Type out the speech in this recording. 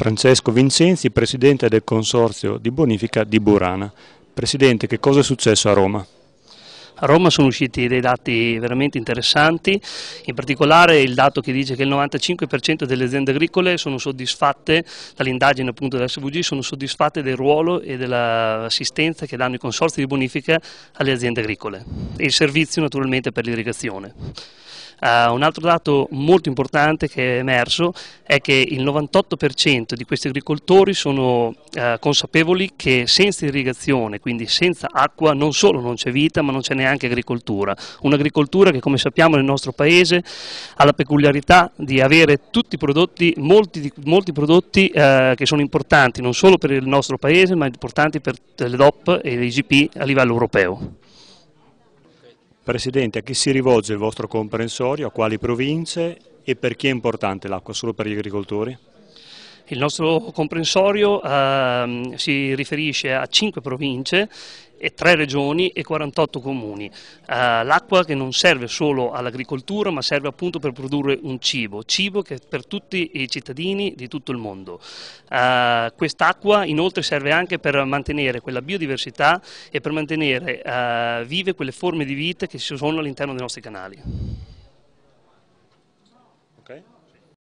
Francesco Vincenzi, presidente del Consorzio di Bonifica di Burana. Presidente, che cosa è successo a Roma? A Roma sono usciti dei dati veramente interessanti, in particolare il dato che dice che il 95% delle aziende agricole sono soddisfatte, dall'indagine appunto dell'SVG, sono soddisfatte del ruolo e dell'assistenza che danno i consorzi di bonifica alle aziende agricole e il servizio naturalmente per l'irrigazione. Uh, un altro dato molto importante che è emerso è che il 98% di questi agricoltori sono uh, consapevoli che senza irrigazione, quindi senza acqua, non solo non c'è vita ma non c'è neanche agricoltura. Un'agricoltura che come sappiamo nel nostro paese ha la peculiarità di avere tutti i prodotti, molti, molti prodotti uh, che sono importanti non solo per il nostro paese ma importanti per le DOP e le IGP a livello europeo. Presidente, a chi si rivolge il vostro comprensorio, a quali province e per chi è importante l'acqua? Solo per gli agricoltori? Il nostro comprensorio eh, si riferisce a 5 province e 3 regioni e 48 comuni. Uh, l'acqua che non serve solo all'agricoltura ma serve appunto per produrre un cibo, cibo che è per tutti i cittadini di tutto il mondo. Uh, quest'acqua inoltre serve anche per mantenere quella biodiversità e per mantenere uh, vive quelle forme di vita che ci sono all'interno dei nostri canali. Okay.